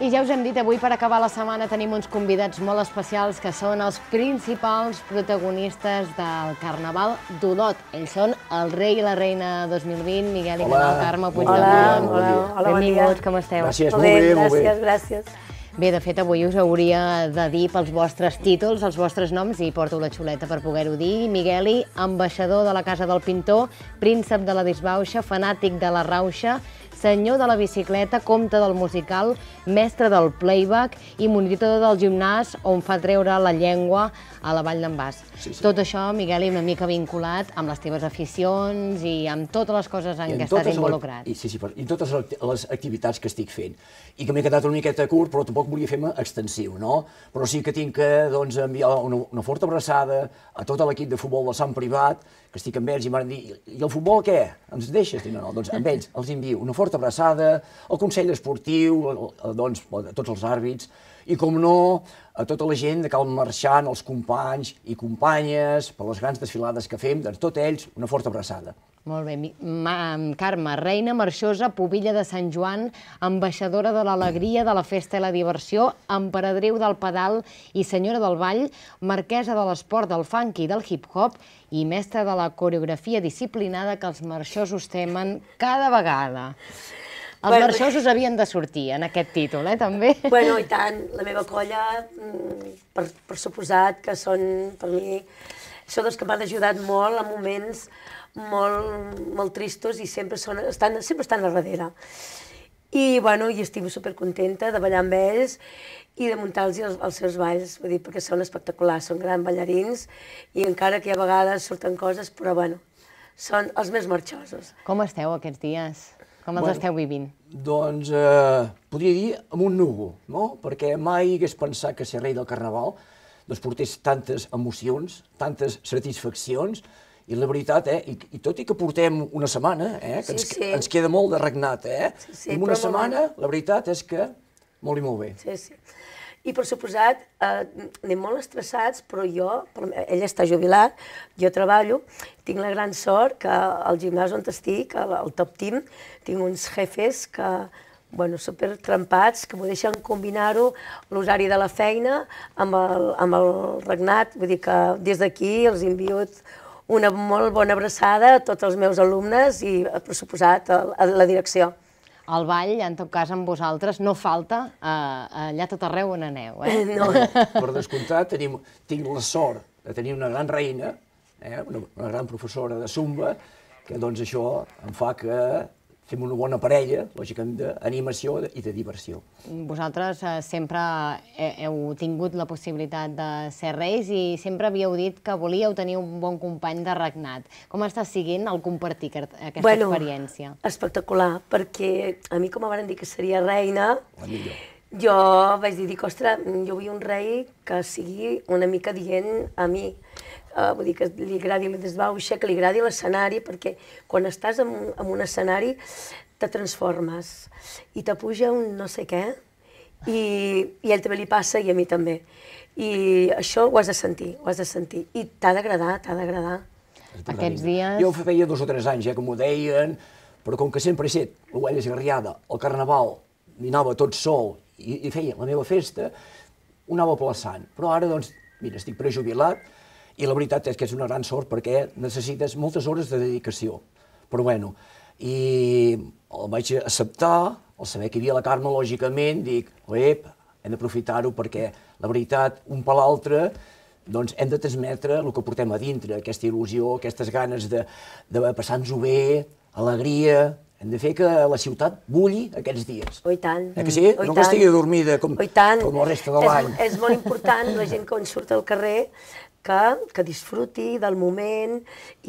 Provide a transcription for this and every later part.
I ja us hem dit, avui per acabar la setmana tenim uns convidats molt especials que són els principals protagonistes del Carnaval d'Olot. Ells són el rei i la reina 2020, Miguel i Manuel Carme Puigdemont. Hola, hola, hola, Benvinguts, com esteu? Gràcies, molt bé, molt bé. Gràcies, gràcies. Bé, de fet, avui us hauria de dir pels vostres títols, els vostres noms, i porto la xuleta per poder-ho dir. Migueli, ambaixador de la Casa del Pintor, príncep de la Disbauxa, fanàtic de la Rauxa, senyor de la bicicleta, compte del musical, mestre del playback i monitor del gimnàs on fa treure la llengua a la Vall d'en Bas. Sí, sí. Tot això, Miguel, i una mica vinculat amb les teves aficions i amb totes les coses en, en què estàs involucrat. I, sí, sí, i totes les activitats que estic fent. I que m'he quedat una miqueta curt, però tampoc volia fer-me extensiu, no? Però sí que tinc que doncs, enviar una, una forta abraçada a tot l'equip de futbol de Sant Privat, que estic amb ells, i m'han dit, i el futbol què? Ens deixes? Dic, no, no, doncs amb ells els envio una forta abraçada, el Consell Esportiu, doncs, tots els àrbits, i com no, a tota la gent de Cal Marxant, els companys i companyes, per les grans desfilades que fem, doncs tot ells, una forta abraçada. Molt bé. Ma, Carme, reina marxosa, pubilla de Sant Joan, ambaixadora de l'alegria, de la festa i la diversió, emperadriu del pedal i senyora del ball, marquesa de l'esport, del funk i del hip-hop i mestra de la coreografia disciplinada que els marxosos temen cada vegada. Els bueno, marxosos havien de sortir en aquest títol, eh, també. Bueno, i tant, la meva colla, mm, per, per suposat que són, per mi, són els que m'han ajudat molt en moments molt, molt tristos i sempre, són, estan, sempre estan a darrere. I, bueno, i estic supercontenta de ballar amb ells i de muntar-los els, els seus balls, vull dir, perquè són espectaculars, són grans ballarins i encara que a vegades surten coses, però, bueno, són els més marxosos. Com esteu aquests dies? Com els bueno, esteu vivint? Doncs, eh, podria dir, amb un núvol, no? Perquè mai hagués pensat que ser rei del Carnaval doncs, portés tantes emocions, tantes satisfaccions, i la veritat, eh, i, i tot i que portem una setmana, eh, que sí, ens, sí. ens queda molt de regnat, eh, sí, sí, en una setmana, la veritat és que molt i molt bé. Sí, sí. I per suposat, eh, anem molt estressats, però jo, ell està jubilat, jo treballo, tinc la gran sort que al gimnàs on estic, al, al top team, tinc uns jefes que, bueno, super trempats, que m'ho deixen combinar-ho, l'usari de la feina, amb el, amb el regnat. Vull dir que des d'aquí els envio una molt bona abraçada a tots els meus alumnes i, per suposat, a la direcció el ball, en tot cas, amb vosaltres, no falta eh, allà tot arreu on aneu, eh? No, per descomptat, tenim, tinc la sort de tenir una gran reina, eh, una, una gran professora de Sumba, que doncs això em fa que fem una bona parella, lògicament, d'animació i de diversió. Vosaltres eh, sempre heu tingut la possibilitat de ser reis i sempre havíeu dit que volíeu tenir un bon company de regnat. Com està siguent el compartir aquesta bueno, experiència? Espectacular, perquè a mi, com van dir que seria reina, jo vaig dir, ostres, jo vull un rei que sigui una mica dient a mi, eh, vull dir, que li agradi la desbauxa, que li agradi l'escenari, perquè quan estàs en, en un escenari te transformes i te puja un no sé què, i, i a ell també li passa i a mi també. I això ho has de sentir, ho has de sentir. I t'ha d'agradar, t'ha d'agradar. Aquests dies... Jo feia dos o tres anys, ja, eh, que m'ho deien, però com que sempre he set l'ovella esgarriada, el carnaval, anava tot sol i, i feia la meva festa, ho anava plaçant. Però ara, doncs, mira, estic prejubilat, i la veritat és que és una gran sort perquè necessites moltes hores de dedicació. Però bueno, i el vaig acceptar, al saber que hi havia la Carme, lògicament, dic, ep, hem d'aprofitar-ho perquè, la veritat, un per l'altre, doncs hem de transmetre el que portem a dintre, aquesta il·lusió, aquestes ganes de, de passar-nos-ho bé, alegria, hem de fer que la ciutat bulli aquests dies. Oh, tant. Eh que sí? Oh, no que estigui adormida com, com la resta de l'any. És, és molt important, la gent quan surt al carrer que, que disfruti del moment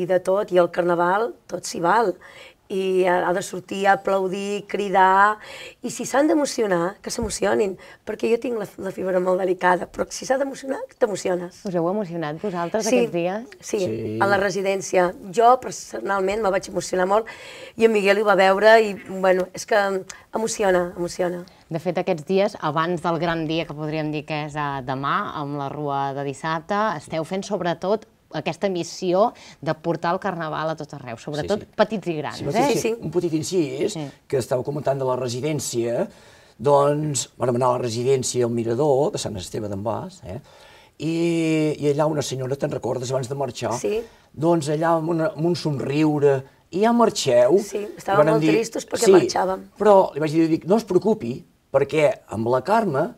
i de tot, i el carnaval tot s'hi val i ha de sortir a aplaudir, cridar, i si s'han d'emocionar, que s'emocionin, perquè jo tinc la, la fibra molt delicada, però si s'ha d'emocionar, t'emociones. Us heu emocionat vosaltres sí, aquests dies? Sí, sí, a la residència. Jo personalment me vaig emocionar molt i en Miguel ho va veure i, bueno, és que emociona, emociona. De fet, aquests dies, abans del gran dia que podríem dir que és demà, amb la rua de dissabte, esteu fent sobretot aquesta missió de portar el carnaval a tot arreu, sobretot sí, sí. petits i grans. Sí, eh? sí, sí. Un petit incís, sí. que estava comentant de la residència, doncs vam anar a la residència al Mirador de Sant Esteve d'en Bas, eh? I, i allà una senyora, te'n recordes, abans de marxar, sí. doncs allà amb, una, amb un somriure, i ja marxeu. Sí, estàvem molt dir, tristos perquè sí, marxàvem. Però li vaig dir, dic, no es preocupi, perquè amb la Carme,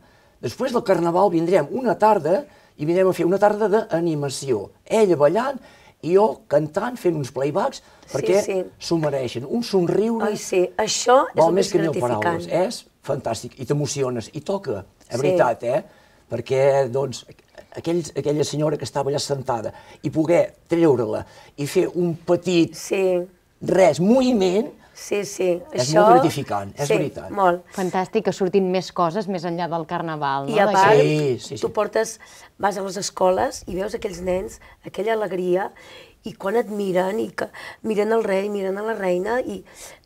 després del carnaval vindrem una tarda i vindrem a fer una tarda d'animació. Ella ballant i jo cantant, fent uns playbacks, perquè perquè sí. sí. mereixen. Un somriure... Ai, sí, això és el més gratificant. Paraules. És fantàstic, i t'emociones, i toca, de sí. veritat, eh? Perquè, doncs, aquells, aquella senyora que estava allà sentada, i poder treure-la i fer un petit... Sí. Res, moviment, Sí, sí. És Això... molt gratificant, és sí, veritat. molt. Fantàstic que surtin més coses més enllà del carnaval, no? I a part, sí, sí, sí. tu portes, vas a les escoles i veus aquells nens, aquella alegria, i quan et miren, i que miren el rei, miren a la reina, i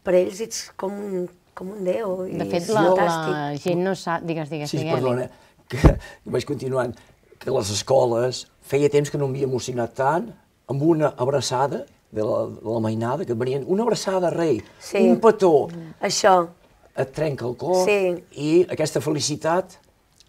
per ells ets com un, com un déu. I de fet, la, fantàstic. la gent no sap... Digues, digues, sí, digues. perdona, que vaig continuant, que les escoles feia temps que no m'havia emocionat tant amb una abraçada de la, de la mainada, que venien una abraçada rei, sí. un petó. Mm. Això. Et trenca el cor sí. i aquesta felicitat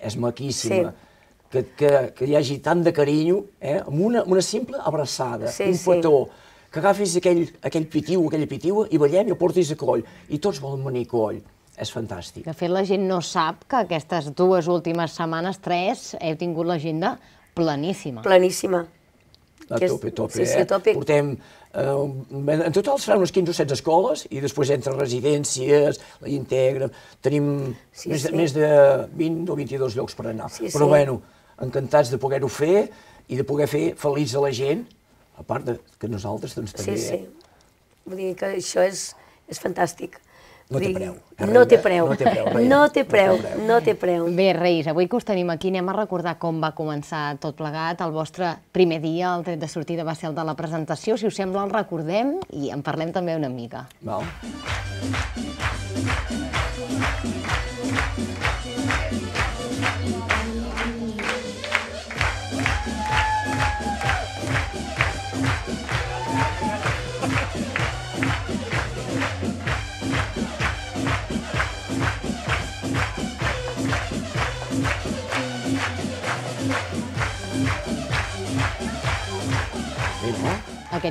és maquíssima. Sí. Que, que, que hi hagi tant de carinyo, eh? amb una, una simple abraçada, sí, un petó, sí. que agafis aquell, aquell pitiu, aquella pitiua, i ballem i el portis a coll. I tots volen venir a coll és fantàstic. De fet, la gent no sap que aquestes dues últimes setmanes, tres, heu tingut l'agenda planíssima. Planíssima a és, tope, tope, sí, sí, eh? a tope. Portem, eh, en total seran unes 15 o 16 escoles i després entre residències, la Integra, tenim sí, més, sí. De, més de 20 o 22 llocs per anar. Sí, Però sí. bueno, encantats de poder-ho fer i de poder fer feliç a la gent, a part de, que nosaltres doncs, també... Sí, sí. Eh? Vull dir que això és, és fantàstic. No té preu. no té preu. No té preu, no té preu, no té preu. No té preu. Bé, Reis, avui que us tenim aquí anem a recordar com va començar tot plegat. El vostre primer dia, el tret de sortida, va ser el de la presentació. Si us sembla, el recordem i en parlem també una mica. Val.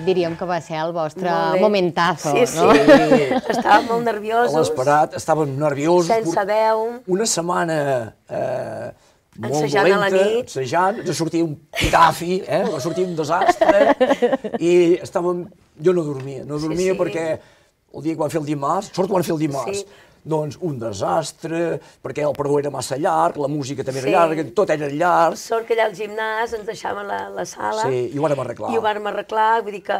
aquest diríem que va ser el vostre momentazo, sí, sí. no? Sí, estàvem molt nerviosos. esperat, estàvem nerviosos. Sense veu. Una setmana eh, molt ensejant dolenta, a la nit. ensejant, ens sortia un pitafi, eh? va sortir un desastre, i estàvem... Jo no dormia, no dormia sí, sí. perquè el dia que vam fer el dimarts, sort que vam fer el dimarts, sí doncs, un desastre, perquè el perdó era massa llarg, la música també sí. era llarga, tot era llarg. Sort que allà al gimnàs ens deixaven la, la sala. Sí, i ho vam arreglar. I ho vam arreglar, vull dir que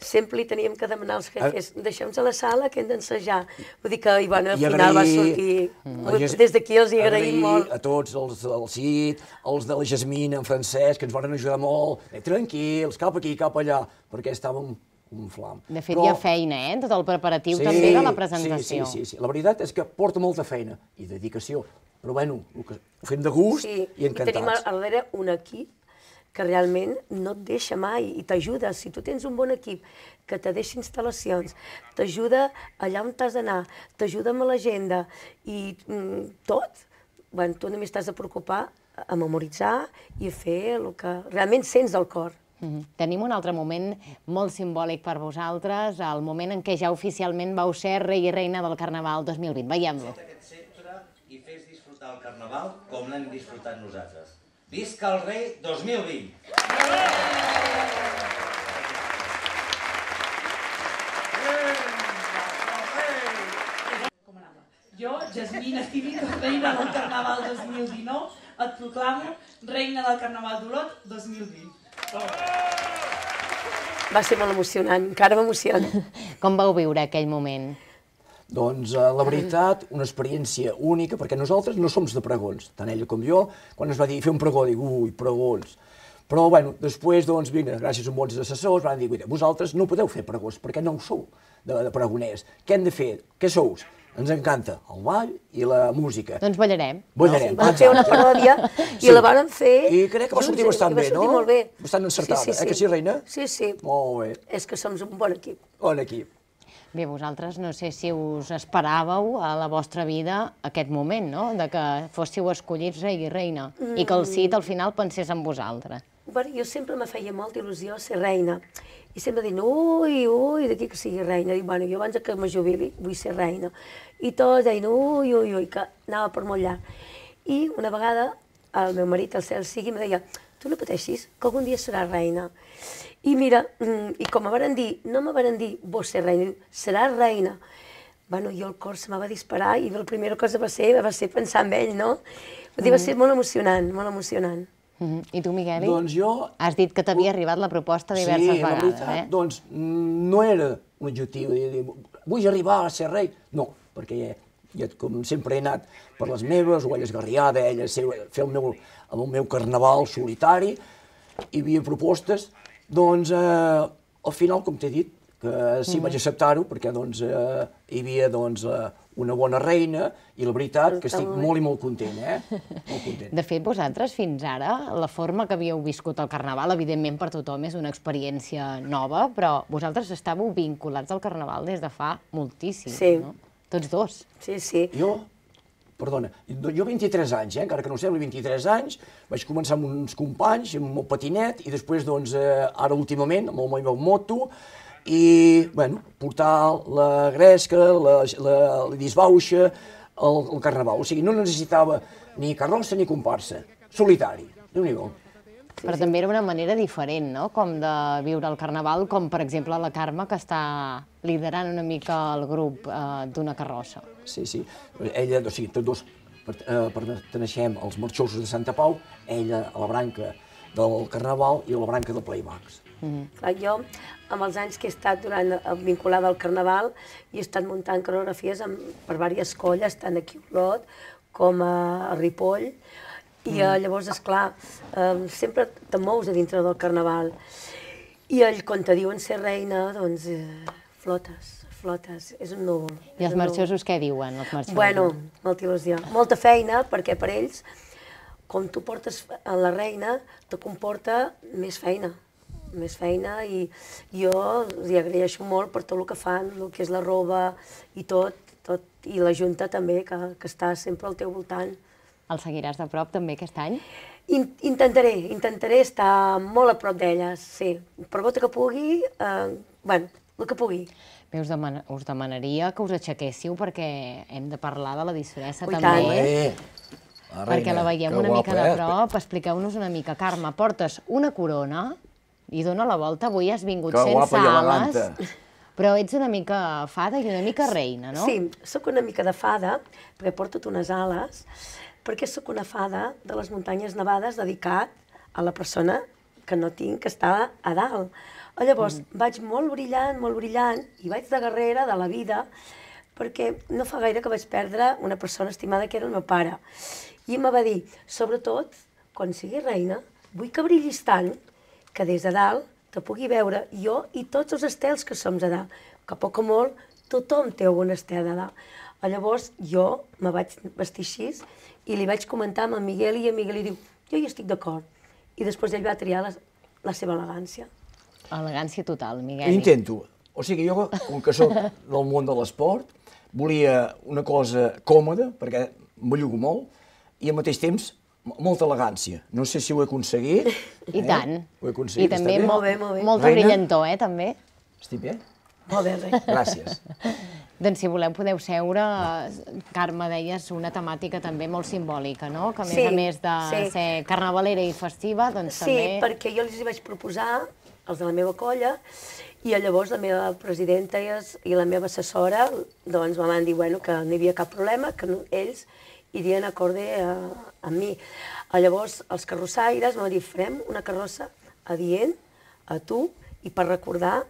sempre li teníem que demanar als eh. jefes, ah. deixem-nos a la sala que hem d'ensejar. Vull dir que, i bueno, al I final agrair, va sortir... Mm. Des d'aquí els hi agraïm agrair molt. A tots, els del CIT, els de la Jasmina, en Francesc, que ens van ajudar molt. Eh, tranquils, cap aquí, cap allà, perquè estàvem un flam. De fet, Però... hi ha feina, eh?, tot el preparatiu sí, també de la presentació. Sí, sí, sí, sí. La veritat és que porta molta feina i dedicació. Però, bueno, ho fem de gust sí, i encantats. I tenim al darrere un equip que realment no et deixa mai i t'ajuda. Si tu tens un bon equip que te deixa instal·lacions, t'ajuda allà on t'has d'anar, t'ajuda amb l'agenda i mm, tot, bueno, tu només t'has de preocupar a memoritzar i a fer el que realment sents del cor. Mhm. Tenim un altre moment molt simbòlic per vosaltres, el moment en què ja oficialment vau ser rei i reina del Carnaval 2020. Veiem-lo. I fes disfrutar el Carnaval com l'hem disfrutat nosaltres. Visca el rei 2020! Jo, Jasmina Cívico, reina del Carnaval 2019, et proclamo reina del Carnaval d'Olot 2020. Va ser molt emocionant, encara m'emociona. Com vau viure aquell moment? Doncs, eh, la veritat, una experiència única, perquè nosaltres no som de pregons, tant ella com jo. Quan es va dir fer un pregó, dic, ui, pregons. Però, bueno, després, doncs, vinga, gràcies a bons assessors, van dir, vosaltres no podeu fer pregons, perquè no ho sou, de, de pregoners. Què hem de fer? Què sous? ens encanta el ball i la música. Doncs ballarem. Ballarem. No? Vam fer una paròdia i sí. la varen fer... I crec que va sortir bastant bé, no? Va sortir molt bé. Bastant encertada, sí, sí, eh, sí. eh que sí, Reina? Sí, sí. Molt bé. És que som un bon equip. Bon equip. Bé, vosaltres no sé si us esperàveu a la vostra vida aquest moment, no?, de que fóssiu escollits rei i reina, mm. i que el mm. CIT al final pensés en vosaltres bueno, jo sempre me feia molta il·lusió ser reina. I sempre dient, ui, ui, d'aquí que sigui reina. I bueno, jo abans que me jubili vull ser reina. I tots deien, ui, ui, ui, que anava per molt llarg. I una vegada el meu marit, el cel sigui, me deia, tu no pateixis, que algun dia seràs reina. I mira, mm, i com me varen dir, no me varen dir, vos ser reina, seràs reina. Bueno, jo el cor se me va disparar i la primera cosa va ser, va ser pensar en ell, no? Mm. Va ser molt emocionant, molt emocionant. I tu, Miguel, Doncs jo... Has dit que t'havia arribat la proposta diverses sí, vegades, veritat, eh? doncs no era un objectiu de dir, vull arribar a ser rei. No, perquè ja, com sempre he anat per les meves, o ella és garriada, ella fer el meu, el meu carnaval solitari, hi havia propostes, doncs eh, al final, com t'he dit, que sí mm. vaig acceptar-ho perquè doncs, eh, hi havia doncs, eh, una bona reina i la veritat que estic molt i molt content, eh? Molt content. De fet, vosaltres fins ara, la forma que havíeu viscut el Carnaval, evidentment per tothom és una experiència nova, però vosaltres estàveu vinculats al Carnaval des de fa moltíssim, sí. no? Tots dos. Sí, sí. Jo, perdona, jo 23 anys, eh, encara que no sembli 23 anys, vaig començar amb uns companys, amb un patinet, i després, doncs, eh, ara últimament, amb el meu moto, i bueno, portar la gresca, la, la, la disbauxa, el, el carnaval. O sigui, no necessitava ni carrossa ni comparsa, solitari, déu nhi Sí, Però sí. també era una manera diferent, no?, com de viure el carnaval, com per exemple la Carme, que està liderant una mica el grup eh, d'una carrossa. Sí, sí. Ella, o sigui, tots dos eh, perteneixem als marxosos de Santa Pau, ella a la branca del carnaval i a la branca de playbacks. Mm -hmm. jo, amb els anys que he estat durant, vinculada al Carnaval, he estat muntant coreografies amb, per diverses colles, tant aquí a Olot com a Ripoll, i mm. llavors, és clar, eh, sempre te mous a dintre del Carnaval. I ell, quan te diuen ser reina, doncs, eh, flotes flotes, és un núvol. I els marxosos què diuen, els marxosos? Bueno, molta il·lusió. Molta feina, perquè per ells, com tu portes a la reina, te comporta més feina més feina i jo li agraeixo molt per tot el que fan, el que és la roba i tot, tot i la Junta també, que, que està sempre al teu voltant. El seguiràs de prop també aquest any? In intentaré, intentaré estar molt a prop d'elles, sí. Per gota que pugui, eh, bueno, el que pugui. Bé, us, demana us demanaria que us aixequéssiu perquè hem de parlar de la disfressa Ui, també. Tant. perquè la veiem una guapa, mica de eh? prop. Eh? Expliqueu-nos una mica. Carme, portes una corona i dona la volta, avui has vingut que sense ales. Però ets una mica fada i una mica reina, no? Sí, sóc una mica de fada, perquè porto unes ales, perquè sóc una fada de les muntanyes nevades dedicat a la persona que no tinc, que està a dalt. Oh, llavors, mm. vaig molt brillant, molt brillant, i vaig de guerrera de la vida, perquè no fa gaire que vaig perdre una persona estimada que era el meu pare. I em va dir, sobretot, quan sigui reina, vull que brillis tant que des de dalt te pugui veure jo i tots els estels que som a dalt, que poc o molt tothom té algun estel de dalt. Llavors jo me vaig vestir així i li vaig comentar a Miguel i a Miguel li diu, jo hi estic d'acord. I després ell va triar la, la seva elegància. Elegància total, Miguel. Intento. O sigui, jo, com que sóc del món de l'esport, volia una cosa còmoda, perquè m'allugo molt, i al mateix temps molta elegància. No sé si ho he aconseguit. I eh? tant. Ho he aconseguit, I també molt, bé, molt bé. molta Reina? brillantor, eh, també. Estic bé? Molt bé, rei. Gràcies. doncs, si voleu, podeu seure. Carme, deies una temàtica també molt simbòlica, no? Que a més sí, a més de sí. ser carnavalera i festiva, doncs sí, també... Sí, perquè jo els hi vaig proposar, els de la meva colla, i llavors la meva presidenta i la meva assessora doncs, me van dir bueno, que no hi havia cap problema, que no, ells irien acorde a, a mi. Llavors, els carrossaires van dir, farem una carrossa adient a tu i per recordar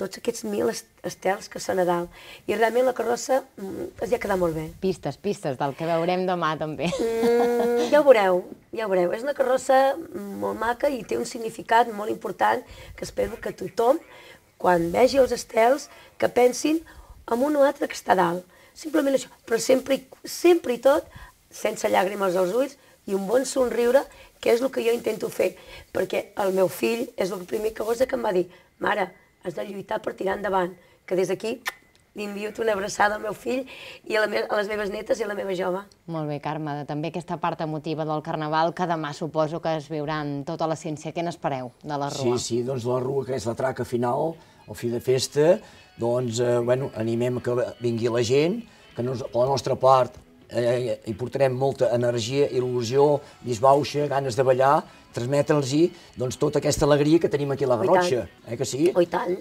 tots aquests mil estels que són a dalt. I realment la carrossa mm, es ja quedat molt bé. Pistes, pistes del que veurem demà també. Mm, ja ho veureu, ja ho veureu. És una carrossa molt maca i té un significat molt important que espero que tothom, quan vegi els estels, que pensin en un o altre que està dalt. Simplement això, però sempre, sempre i tot sense llàgrimes als ulls i un bon somriure, que és el que jo intento fer, perquè el meu fill és el primer que gosa que em va dir mare, has de lluitar per tirar endavant, que des d'aquí li envio una abraçada al meu fill i a, la me a les meves netes i a la meva jove. Molt bé, Carme, també aquesta part emotiva del Carnaval, que demà suposo que es veuran tota la ciència. Què n'espereu de la rua? Sí, sí, doncs la rua, que és la traca final, el fi de festa, doncs, eh, bueno, animem que vingui la gent, que nos, la nostra part Eh, eh, hi portarem molta energia, il·lusió, disbauxa, ganes de ballar, transmetre'ls-hi doncs, tota aquesta alegria que tenim aquí a la Garrotxa, eh que sí? Oh, i tant.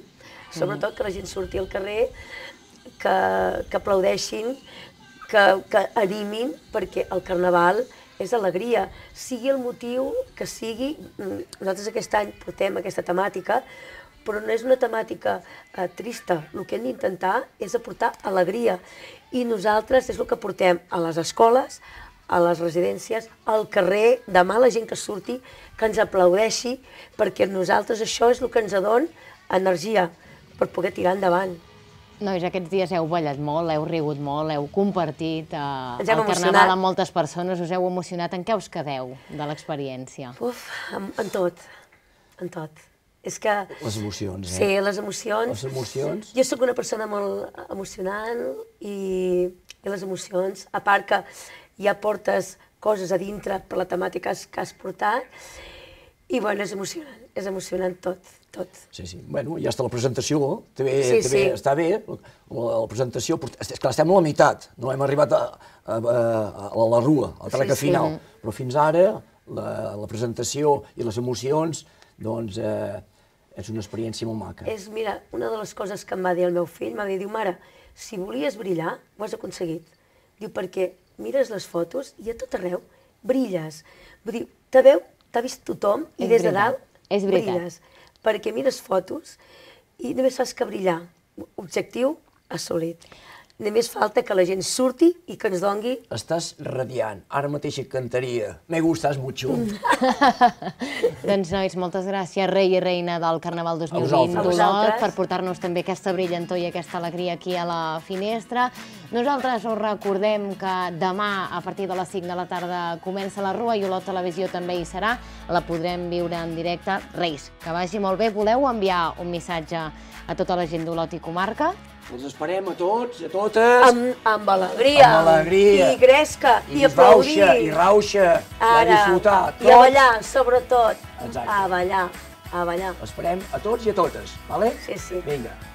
Sobretot que la gent surti al carrer, que, que aplaudeixin, que, que animin, perquè el Carnaval és alegria. Sigui el motiu que sigui, nosaltres aquest any portem aquesta temàtica, però no és una temàtica eh, trista. El que hem d'intentar és aportar alegria i nosaltres és el que portem a les escoles, a les residències, al carrer, demà la gent que surti, que ens aplaudeixi, perquè nosaltres això és el que ens adon energia per poder tirar endavant. Nois, aquests dies heu ballat molt, heu rigut molt, heu compartit eh, el emocionat. carnaval amb moltes persones, us heu emocionat. En què us quedeu de l'experiència? Uf, en, en tot, en tot. És que... Les emocions, eh? Sí, les emocions. Les emocions. Jo sóc una persona molt emocionant i, i les emocions, a part que ja portes coses a dintre per la temàtica que has portat, i bueno, és emocionant, és emocionant tot, tot. Sí, sí. Bueno, ja està la presentació, també, sí, també sí. està bé, la, la presentació, és que estem a la meitat, no hem arribat a, a, a, a la rua, al traca sí, sí. final, però fins ara la, la presentació i les emocions, doncs, eh, és una experiència molt maca. És, mira, una de les coses que em va dir el meu fill, m'ha dit, diu, mare, si volies brillar, ho has aconseguit. Diu, perquè mires les fotos i a tot arreu brilles. Vull dir, te veu, t'ha vist tothom i és des veritat. de dalt és veritat. brilles. Perquè mires fotos i només fas que brillar. Objectiu assolit només falta que la gent surti i que ens dongui... Estàs radiant. Ara mateix et cantaria. Me gustas mucho. Mm. doncs, nois, moltes gràcies, rei i reina del Carnaval 2020 d'Olot, per portar-nos també aquesta brillantor i aquesta alegria aquí a la finestra. Nosaltres us recordem que demà, a partir de les 5 de la tarda, comença la Rua i Olot Televisió també hi serà. La podrem viure en directe. Reis, que vagi molt bé. Voleu enviar un missatge a tota la gent d'Olot i comarca? Els esperem a tots, a totes. Amb, amb alegria. Amb alegria. I gresca. I, i Rauxa, I rauxa. Ara. I a disfrutar. Tot. I a ballar, sobretot. Exacte. A ballar, a ballar. esperem a tots i a totes, vale? Sí, sí. Vinga.